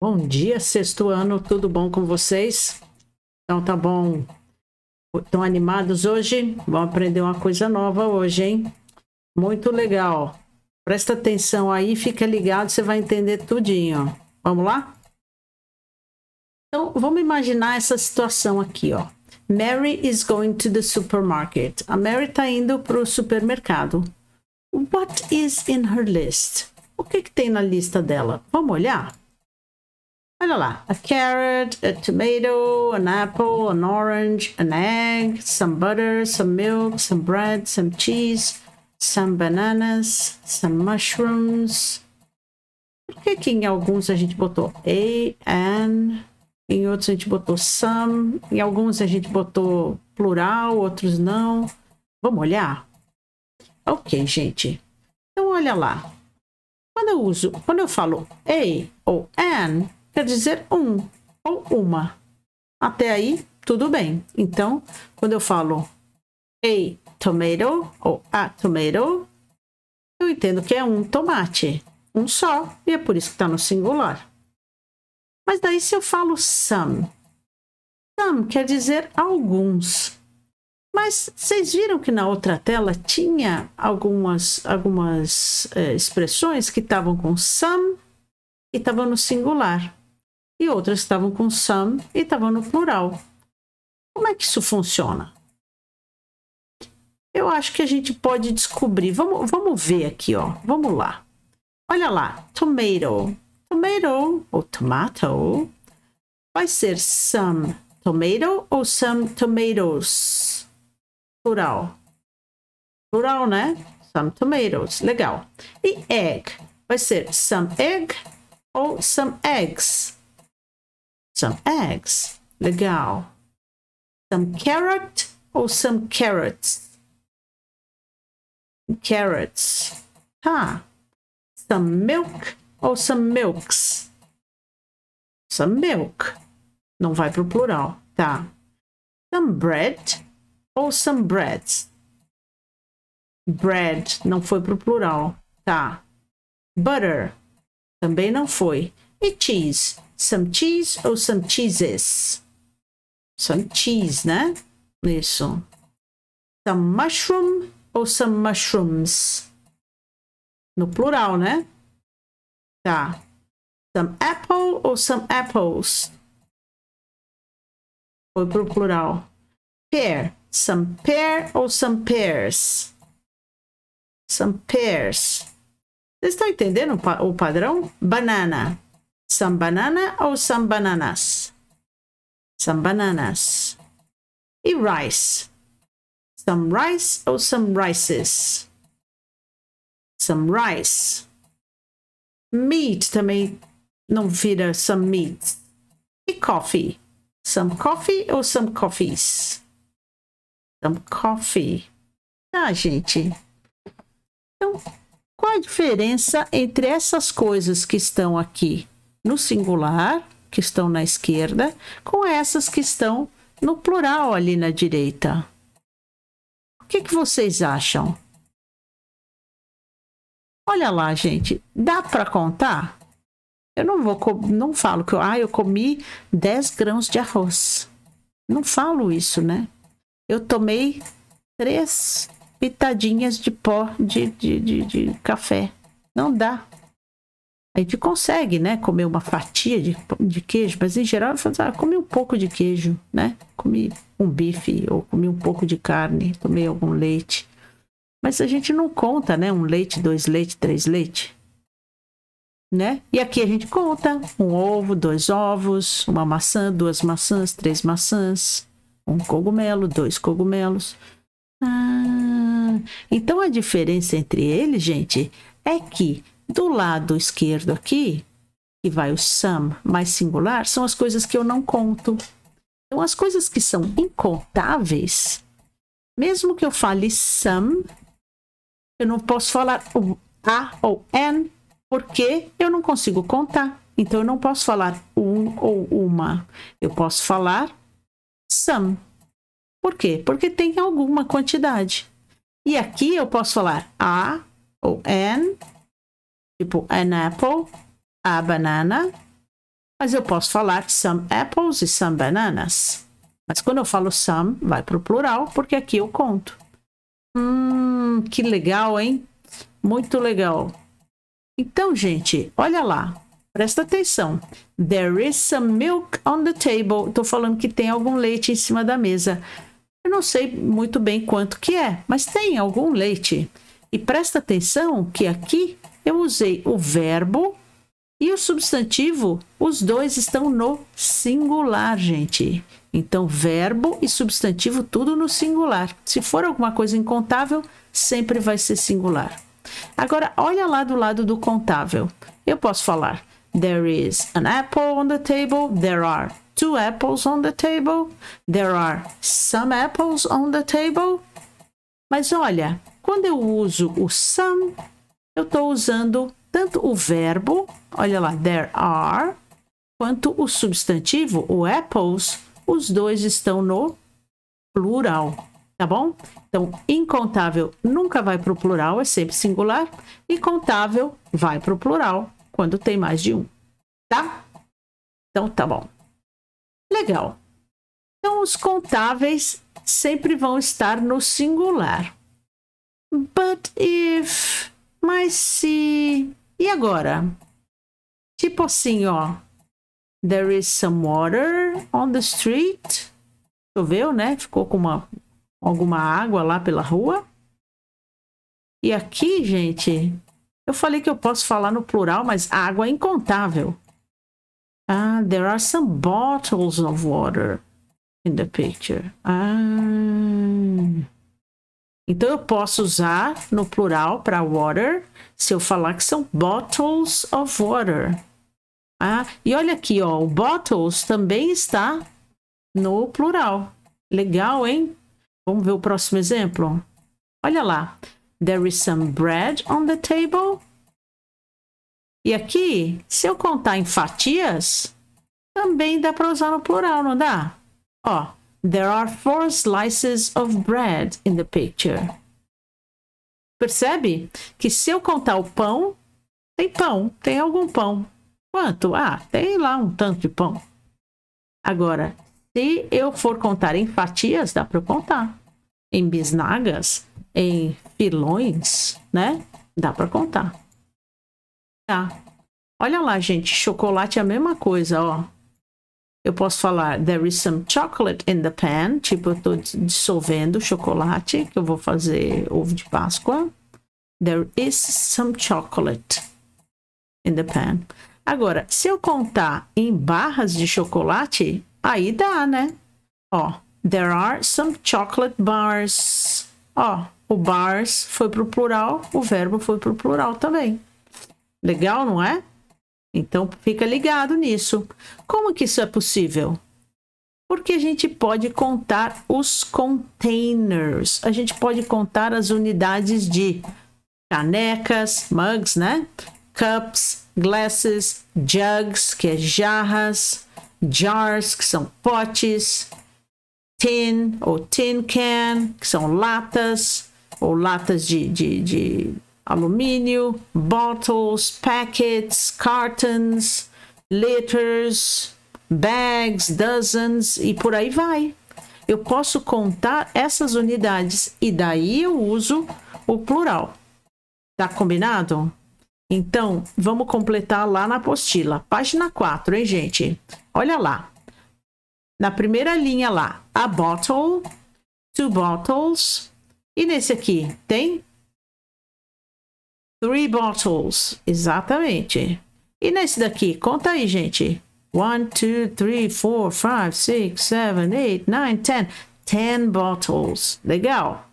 Bom dia, sexto ano, tudo bom com vocês? Então tá bom. Estão animados hoje? Vão aprender uma coisa nova hoje, hein? Muito legal. Presta atenção aí, fica ligado, você vai entender tudinho. Vamos lá? Então, vamos imaginar essa situação aqui, ó. Mary is going to the supermarket. A Mary está indo para o supermercado. What is in her list? O que, que tem na lista dela? Vamos olhar? Olha lá. A carrot, a tomato, an apple, an orange, an egg, some butter, some milk, some bread, some cheese, some bananas, some mushrooms. Por que que em alguns a gente botou a, an, em outros a gente botou some, em alguns a gente botou plural, outros não. Vamos olhar? Ok, gente. Então, olha lá. Quando eu uso, quando eu falo a ou an, quer dizer um ou uma. Até aí, tudo bem. Então, quando eu falo a tomato ou a tomato, eu entendo que é um tomate, um só, e é por isso que está no singular. Mas daí se eu falo some, some quer dizer alguns. Mas vocês viram que na outra tela tinha algumas, algumas é, expressões que estavam com some e estavam no singular e outras estavam com some e estavam no plural. Como é que isso funciona? Eu acho que a gente pode descobrir. Vamos, vamos ver aqui, ó. Vamos lá. Olha lá, tomato. Tomato ou tomato vai ser some tomato ou some tomatoes? Plural. Plural, né? Some tomatoes. Legal. E egg vai ser some egg ou some eggs some eggs. Legal. Some carrot ou some carrots? Carrots. Tá. Some milk ou some milks? Some milk. Não vai para o plural, tá? Some bread ou some breads? Bread não foi para o plural, tá? Butter também não foi. E cheese? some cheese ou some cheeses? Some cheese, né? Isso. Some mushroom ou some mushrooms? No plural, né? Tá. Some apple ou some apples? Foi pro plural. Pear. Some pear ou some pears? Some pears. Vocês estão entendendo o padrão? Banana some banana ou some bananas? Some bananas. E rice? Some rice ou some rices? Some rice. Meat também não vira some meat. E coffee? Some coffee ou some coffees? Some coffee. Ah, gente. Então, qual a diferença entre essas coisas que estão aqui? no singular, que estão na esquerda, com essas que estão no plural ali na direita. O que, que vocês acham? Olha lá, gente, dá para contar? Eu não vou, não falo que eu, ah, eu comi 10 grãos de arroz. Não falo isso, né? Eu tomei três pitadinhas de pó de, de, de, de café. Não dá. A gente consegue, né, comer uma fatia de, de queijo, mas em geral falo, assim, ah, comi um pouco de queijo, né? Comi um bife, ou comi um pouco de carne, tomei algum leite. Mas a gente não conta, né? Um leite, dois leite, três leite. Né? E aqui a gente conta um ovo, dois ovos, uma maçã, duas maçãs, três maçãs, um cogumelo, dois cogumelos. Ah, então a diferença entre eles, gente, é que do lado esquerdo aqui, que vai o some mais singular, são as coisas que eu não conto. Então, as coisas que são incontáveis, mesmo que eu fale some eu não posso falar o a ou n, porque eu não consigo contar. Então, eu não posso falar um ou uma. Eu posso falar some Por quê? Porque tem alguma quantidade. E aqui eu posso falar a ou n Tipo, an apple, a banana. Mas eu posso falar some apples e some bananas. Mas quando eu falo some, vai para o plural, porque aqui eu conto. Hum, que legal, hein? Muito legal. Então, gente, olha lá. Presta atenção. There is some milk on the table. Estou falando que tem algum leite em cima da mesa. Eu não sei muito bem quanto que é, mas tem algum leite. E presta atenção que aqui eu usei o verbo e o substantivo, os dois estão no singular, gente. Então, verbo e substantivo, tudo no singular. Se for alguma coisa incontável, sempre vai ser singular. Agora, olha lá do lado do contável. Eu posso falar: There is an apple on the table. There are two apples on the table. There are some apples on the table. Mas olha, quando eu uso o some, eu estou usando tanto o verbo, olha lá, there are, quanto o substantivo, o apples, os dois estão no plural, tá bom? Então, incontável nunca vai para o plural, é sempre singular, e contável vai para o plural quando tem mais de um, tá? Então, tá bom. Legal. Então, os contáveis sempre vão estar no singular. But if mas se. E agora? Tipo assim, ó. There is some water on the street. Choveu, né? Ficou com uma, alguma água lá pela rua. E aqui, gente, eu falei que eu posso falar no plural, mas água é incontável. Ah, there are some bottles of water in the picture. Ah. Então, eu posso usar no plural para water, se eu falar que são bottles of water. Ah, e olha aqui, ó, o bottles também está no plural. Legal, hein? Vamos ver o próximo exemplo? Olha lá. There is some bread on the table. E aqui, se eu contar em fatias, também dá para usar no plural, não dá? Ó, There are four slices of bread in the picture. Percebe que se eu contar o pão, tem pão, tem algum pão. Quanto? Ah, tem lá um tanto de pão. Agora, se eu for contar em fatias, dá para contar. Em bisnagas, em filões, né? Dá para contar. Tá. Olha lá, gente, chocolate é a mesma coisa, ó. Eu posso falar there is some chocolate in the pan, tipo eu estou dissolvendo chocolate, que eu vou fazer ovo de Páscoa. There is some chocolate in the pan. Agora, se eu contar em barras de chocolate, aí dá, né? Ó, there are some chocolate bars. Ó, o bars foi pro plural, o verbo foi pro plural também. Legal, não é? Então fica ligado nisso. Como que isso é possível? Porque a gente pode contar os containers, a gente pode contar as unidades de canecas, mugs, né? Cups, glasses, jugs, que é jarras, jars, que são potes, tin ou tin can, que são latas ou latas de, de, de alumínio, bottles, packets, cartons, letters, bags, dozens e por aí vai. Eu posso contar essas unidades e daí eu uso o plural. Tá combinado? Então, vamos completar lá na apostila. Página 4, hein, gente? Olha lá. Na primeira linha lá, a bottle, two bottles. E nesse aqui, tem Three bottles. Exatamente. E nesse daqui? Conta aí, gente. One, two, three, four, five, six, seven, eight, nine, ten. Ten bottles. Legal.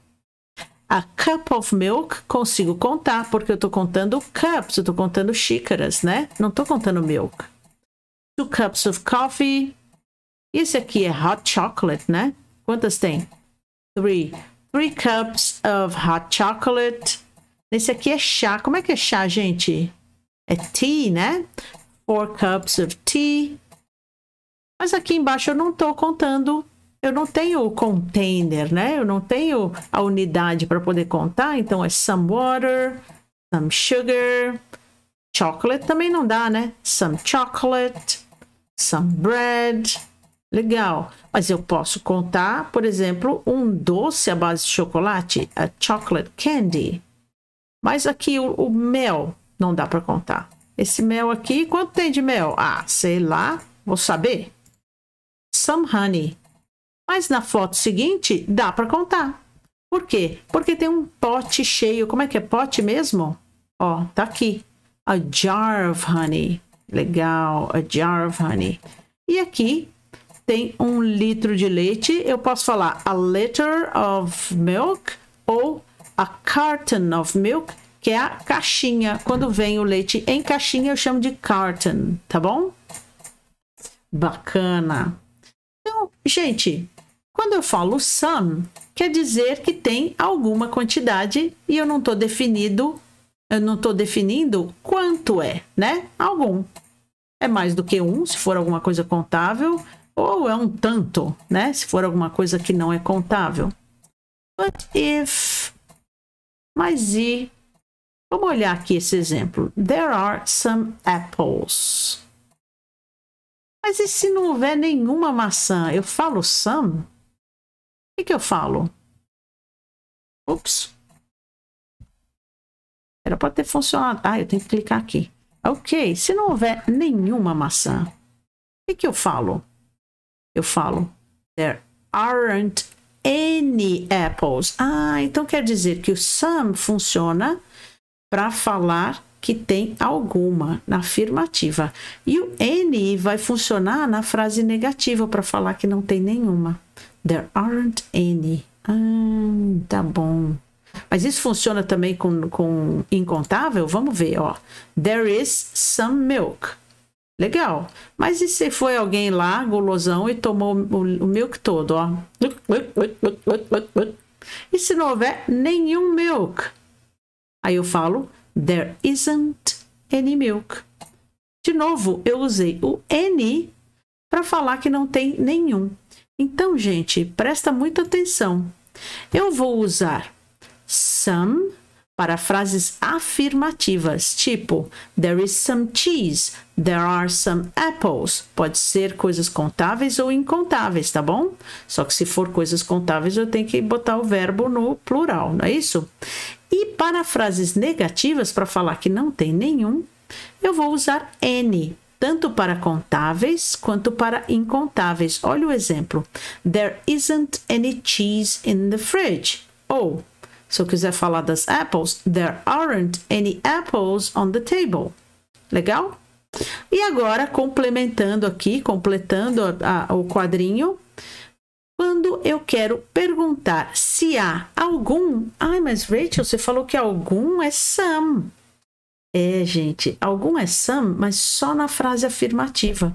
A cup of milk consigo contar, porque eu estou contando cups, eu estou contando xícaras, né? Não estou contando milk. Two cups of coffee. Esse aqui é hot chocolate, né? Quantas tem? Three. Three cups of hot chocolate. Esse aqui é chá. Como é que é chá, gente? É tea, né? Four cups of tea. Mas aqui embaixo eu não estou contando, eu não tenho o container, né? Eu não tenho a unidade para poder contar, então é some water, some sugar, chocolate também não dá, né? Some chocolate, some bread. Legal, mas eu posso contar, por exemplo, um doce à base de chocolate, a chocolate candy. Mas aqui o, o mel não dá para contar. Esse mel aqui, quanto tem de mel? Ah, sei lá, vou saber. Some honey. Mas na foto seguinte, dá para contar. Por quê? Porque tem um pote cheio. Como é que é pote mesmo? Ó, tá aqui. A jar of honey. Legal, a jar of honey. E aqui tem um litro de leite. Eu posso falar a liter of milk ou a carton of milk, que é a caixinha. Quando vem o leite em caixinha, eu chamo de carton, tá bom? Bacana. Então, gente, quando eu falo some, quer dizer que tem alguma quantidade e eu não estou definido, eu não estou definindo quanto é, né? Algum. É mais do que um, se for alguma coisa contável, ou é um tanto, né? Se for alguma coisa que não é contável. But if mas e. Vamos olhar aqui esse exemplo. There are some apples. Mas e se não houver nenhuma maçã? Eu falo some? O que, que eu falo? Ops. Era para ter funcionado. Ah, eu tenho que clicar aqui. Ok, se não houver nenhuma maçã, o que, que eu falo? Eu falo, there aren't any apples. Ah, então quer dizer que o some funciona para falar que tem alguma na afirmativa. E o any vai funcionar na frase negativa para falar que não tem nenhuma. There aren't any. Ah, tá bom. Mas isso funciona também com, com incontável? Vamos ver, ó. There is some milk. Legal. Mas e se foi alguém lá, golosão, e tomou o, milk todo, ó? E se não houver nenhum milk? Aí eu falo, there isn't any milk. De novo, eu usei o any para falar que não tem nenhum. Então, gente, presta muita atenção. Eu vou usar some para frases afirmativas, tipo There is some cheese, there are some apples. Pode ser coisas contáveis ou incontáveis, tá bom? Só que se for coisas contáveis, eu tenho que botar o verbo no plural, não é isso? E para frases negativas, para falar que não tem nenhum, eu vou usar n, tanto para contáveis quanto para incontáveis. Olha o exemplo: There isn't any cheese in the fridge. Ou se eu quiser falar das apples, there aren't any apples on the table. Legal? E agora, complementando aqui, completando a, a, o quadrinho, quando eu quero perguntar se há algum. Ai, mas Rachel, você falou que algum é some. É, gente, algum é some, mas só na frase afirmativa.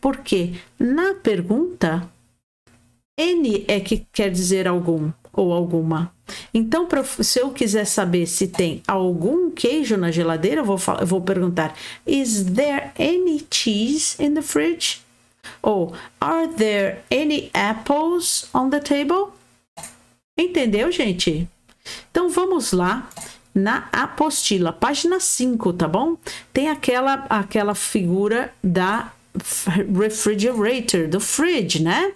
Porque na pergunta, N é que quer dizer algum ou alguma. Então, se eu quiser saber se tem algum queijo na geladeira, eu vou, eu vou perguntar: Is there any cheese in the fridge? Ou Are there any apples on the table? Entendeu, gente? Então vamos lá na apostila, página 5, tá bom? Tem aquela aquela figura da refrigerator, do fridge, né?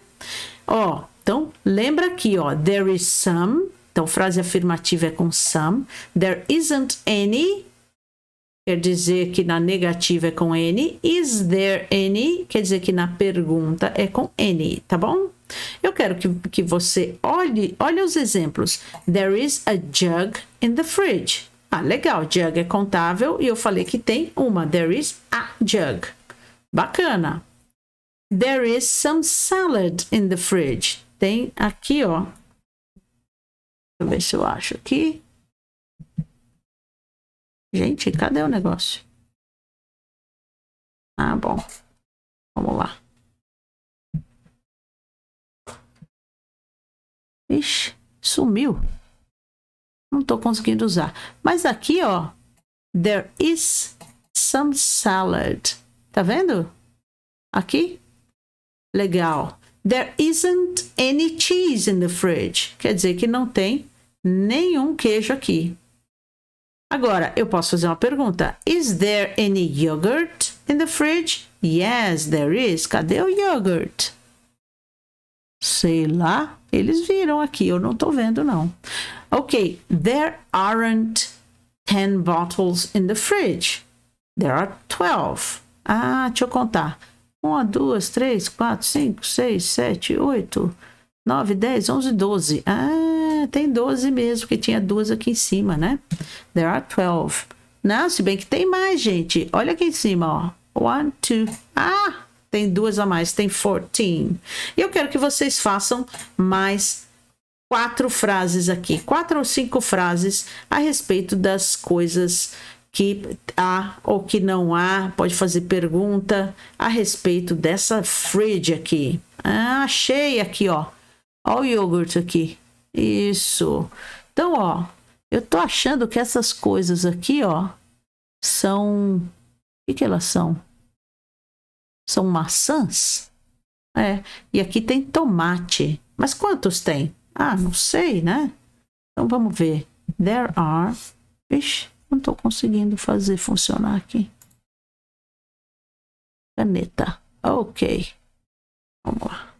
Ó, então lembra aqui, ó, there is some então, frase afirmativa é com some. There isn't any quer dizer que na negativa é com N. Is there any? Quer dizer que na pergunta é com N, tá bom? Eu quero que, que você olhe, olhe os exemplos. There is a jug in the fridge. Ah, legal, jug é contável e eu falei que tem uma. There is a jug. Bacana. There is some salad in the fridge. Tem aqui, ó, Deixa eu ver se eu acho aqui. Gente, cadê o negócio? Ah, bom. Vamos lá. Ixi, sumiu. Não tô conseguindo usar. Mas aqui, ó. There is some salad. Tá vendo? Aqui. Legal. There isn't any cheese in the fridge. Quer dizer que não tem nenhum queijo aqui. Agora, eu posso fazer uma pergunta. Is there any yogurt in the fridge? Yes, there is. Cadê o yogurt? Sei lá, eles viram aqui, eu não estou vendo não. Ok, there aren't 10 bottles in the fridge. There are 12. Ah, deixa eu contar uma, duas, três, quatro, cinco, seis, sete, oito, nove, dez, onze, doze. Ah, tem doze mesmo, que tinha duas aqui em cima, né? There are twelve. Não, se bem que tem mais, gente. Olha aqui em cima, ó. One, two. Ah, tem duas a mais, tem fourteen. E eu quero que vocês façam mais quatro frases aqui, quatro ou cinco frases a respeito das coisas que há ou que não há, pode fazer pergunta a respeito dessa fridge aqui. Ah, achei aqui, ó. Ó o iogurte aqui. Isso. Então, ó, eu tô achando que essas coisas aqui, ó, são... O que, que elas são? São maçãs? É, e aqui tem tomate. Mas quantos tem? Ah, não sei, né? Então, vamos ver. There are... Ixi, não estou conseguindo fazer funcionar aqui. Caneta. Ok. Vamos lá.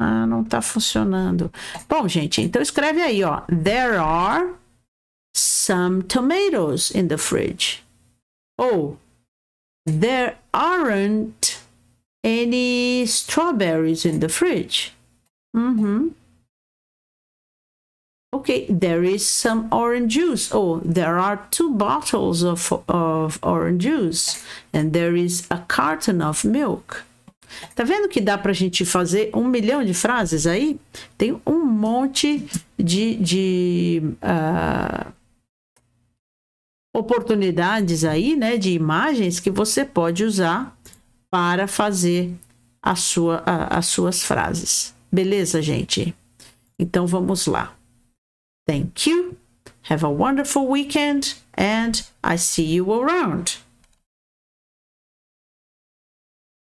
Ah, não está funcionando. Bom, gente, então escreve aí, ó. There are some tomatoes in the fridge. Ou there aren't any strawberries in the fridge. Uhum. Okay, there is some orange juice. Oh, there are two bottles of, of orange juice. And there is a carton of milk. Tá vendo que dá pra gente fazer um milhão de frases aí? Tem um monte de, de uh, oportunidades aí, né? De imagens que você pode usar para fazer a sua, a, as suas frases. Beleza, gente? Então vamos lá. Thank you. Have a wonderful weekend and I see you around.